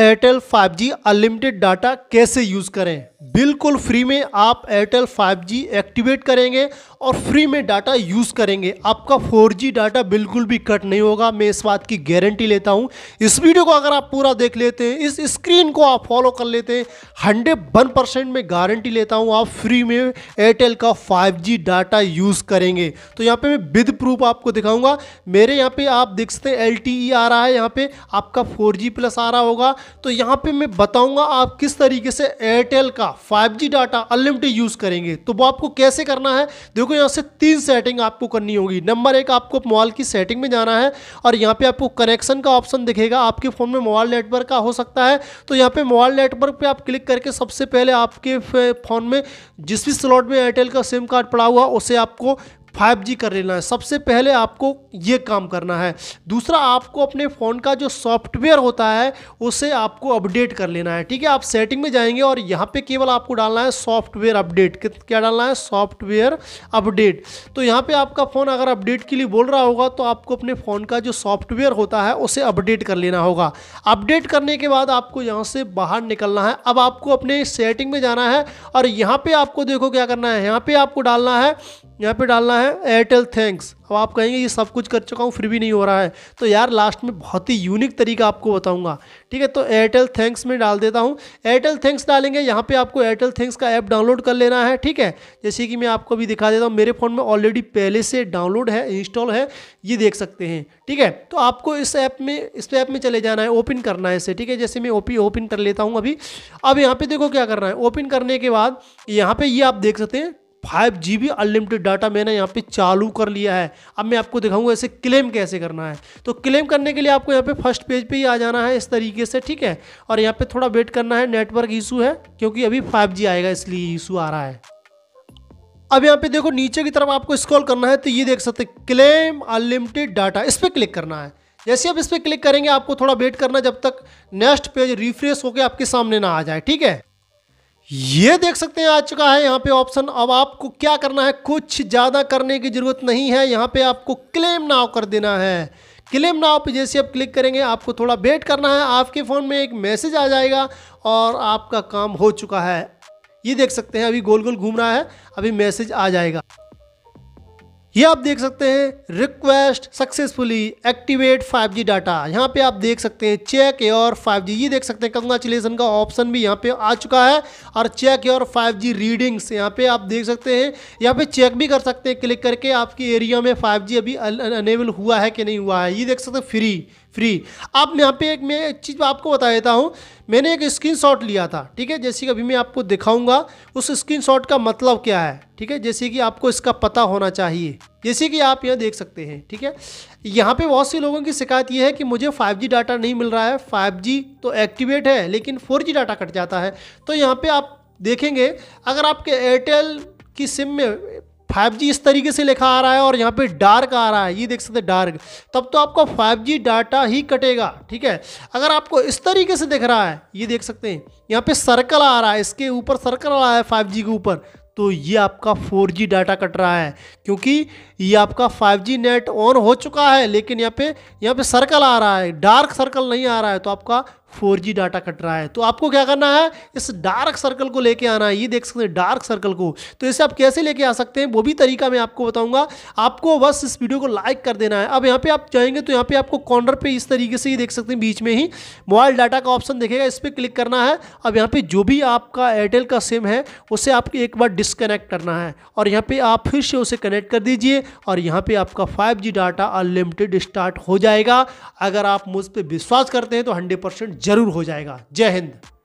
Airtel 5G unlimited data कैसे use करें बिल्कुल फ्री में आप एयरटेल 5G एक्टिवेट करेंगे और फ्री में डाटा यूज़ करेंगे आपका 4G डाटा बिल्कुल भी कट नहीं होगा मैं इस बात की गारंटी लेता हूं इस वीडियो को अगर आप पूरा देख लेते हैं इस स्क्रीन को आप फॉलो कर लेते हैं हंड्रेड वन परसेंट में गारंटी लेता हूँ आप फ्री में एयरटेल का फाइव डाटा यूज़ करेंगे तो यहाँ पर मैं विद प्रूफ आपको दिखाऊँगा मेरे यहाँ पर आप देख सकते हैं एल e आ रहा है यहाँ पर आपका फोर प्लस आ रहा होगा तो यहाँ पे मैं बताऊँगा आप किस तरीके से एयरटेल का 5G डाटा अनलिमिटेड यूज़ करेंगे तो वो आपको कैसे करना है देखो यहाँ से तीन सेटिंग आपको करनी होगी नंबर एक आपको मोबाइल की सेटिंग में जाना है और यहाँ पर आपको कनेक्शन का ऑप्शन दिखेगा आपके फ़ोन में मोबाइल नेटवर्क का हो सकता है तो यहाँ पर मोबाइल नेटवर्क पर आप क्लिक करके सबसे पहले आपके फ़ोन में जिस भी स्लॉट में एयरटेल का सिम कार्ड पड़ा हुआ उसे आपको जी कर लेना है सबसे पहले आपको ये काम करना है दूसरा आपको अपने फ़ोन का जो सॉफ्टवेयर होता है उसे आपको अपडेट कर लेना है ठीक है आप सेटिंग में जाएंगे और यहाँ पे केवल आपको डालना है सॉफ्टवेयर अपडेट क्या डालना है सॉफ्टवेयर अपडेट तो यहाँ पे आपका फ़ोन अगर अपडेट के लिए बोल रहा होगा तो आपको अपने फ़ोन का जो सॉफ्टवेयर होता है उसे अपडेट कर लेना होगा अपडेट करने के बाद आपको यहाँ से बाहर निकलना है अब आपको अपने सेटिंग में जाना है और यहाँ पर आपको देखो क्या करना है यहाँ पर आपको डालना है यहाँ पर डालना है है एयरटेल थैंक्स अब आप कहेंगे ये सब कुछ कर चुका हूँ फिर भी नहीं हो रहा है तो यार लास्ट में बहुत ही यूनिक तरीका आपको बताऊंगा ठीक है तो एयरटेल थैंक्स में डाल देता हूँ एयरटेल थैंक्स डालेंगे यहाँ पे आपको एयरटेल थैंक्स का ऐप डाउनलोड कर लेना है ठीक है जैसे कि मैं आपको अभी दिखा देता हूँ मेरे फ़ोन में ऑलरेडी पहले से डाउनलोड है इंस्टॉल है ये देख सकते हैं ठीक है तो आपको इस ऐप में इस ऐप में चले जाना है ओपन करना है इसे ठीक है जैसे मैं ओपी ओपन कर लेता हूँ अभी अब यहाँ पर देखो क्या करना है ओपन करने के बाद यहाँ पर ये आप देख सकते हैं फाइव जी बी अनलिमिटेड डाटा मैंने यहाँ पे चालू कर लिया है अब मैं आपको दिखाऊंगा इसे क्लेम कैसे करना है तो क्लेम करने के लिए आपको यहाँ पे फर्स्ट पेज पे ही आ जाना है इस तरीके से ठीक है और यहाँ पे थोड़ा वेट करना है नेटवर्क इशू है क्योंकि अभी फाइव जी आएगा इसलिए इशू आ रहा है अब यहाँ पे देखो नीचे की तरफ आपको स्क्रॉल करना है तो ये देख सकते क्लेम अनलिमिटेड डाटा इस पर क्लिक करना है जैसे आप इस पर क्लिक करेंगे आपको थोड़ा वेट करना जब तक नेक्स्ट पेज रिफ्रेश होकर आपके सामने ना आ जाए ठीक है ये देख सकते हैं आ चुका है यहाँ पे ऑप्शन अब आपको क्या करना है कुछ ज़्यादा करने की ज़रूरत नहीं है यहाँ पे आपको क्लेम नाव कर देना है क्लेम नाव पे जैसे आप क्लिक करेंगे आपको थोड़ा वेट करना है आपके फ़ोन में एक मैसेज आ जाएगा और आपका काम हो चुका है ये देख सकते हैं अभी गोल गोल घूम रहा है अभी मैसेज आ जाएगा ये आप देख सकते हैं request successfully activate 5G data यहाँ पे आप देख सकते हैं चेक योर 5G ये देख सकते हैं कंग्रेचुलेसन का ऑप्शन भी यहाँ पे आ चुका है और चेक योर 5G रीडिंग्स यहाँ पे आप देख सकते हैं यहाँ पे चेक भी कर सकते हैं क्लिक करके आपकी एरिया में 5G अभी अनेबल हुआ है कि नहीं हुआ है ये देख सकते हैं फ्री फ्री आप यहाँ पे एक मैं एक चीज़ आपको बता देता हूँ मैंने एक स्क्रीनशॉट लिया था ठीक है जैसे कि अभी मैं आपको दिखाऊंगा उस स्क्रीनशॉट का मतलब क्या है ठीक है जैसे कि आपको इसका पता होना चाहिए जैसे कि आप यहाँ देख सकते हैं ठीक है यहाँ पे बहुत से लोगों की शिकायत ये है कि मुझे 5G डाटा नहीं मिल रहा है 5G तो एक्टिवेट है लेकिन 4G डाटा कट जाता है तो यहाँ पे आप देखेंगे अगर आपके एयरटेल की सिम में फाइव इस तरीके से लिखा आ रहा है और यहाँ पे डार्क आ रहा है ये देख सकते हैं डार्क तब तो आपको फाइव डाटा ही कटेगा ठीक है अगर आपको इस तरीके से दिख रहा है ये देख सकते हैं यहाँ पे सर्कल आ रहा है इसके ऊपर सर्कल आ रहा है फाइव के ऊपर तो ये आपका 4G डाटा कट रहा है क्योंकि ये आपका 5G नेट ऑन हो चुका है लेकिन यहाँ पे यहाँ पे सर्कल आ रहा है डार्क सर्कल नहीं आ रहा है तो आपका फोर जी डाटा कट रहा है तो आपको क्या करना है इस डार्क सर्कल को लेके आना है ये देख सकते हैं डार्क सर्कल को तो इसे आप कैसे लेके आ सकते हैं वो भी तरीका मैं आपको बताऊंगा आपको बस इस वीडियो को लाइक कर देना है अब यहाँ पे आप जाएंगे तो यहाँ पे आपको कॉर्नर पे इस तरीके से ही देख सकते हैं बीच में ही मोबाइल डाटा का ऑप्शन देखेगा इस पर क्लिक करना है अब यहाँ पर जो भी आपका एयरटेल का सिम है उसे आपको एक बार डिसकनेक्ट करना है और यहाँ पर आप फिर से उसे कनेक्ट कर दीजिए और यहाँ पर आपका फाइव डाटा अनलिमिटेड स्टार्ट हो जाएगा अगर आप मुझ पर विश्वास करते हैं तो हंड्रेड जरूर हो जाएगा जय हिंद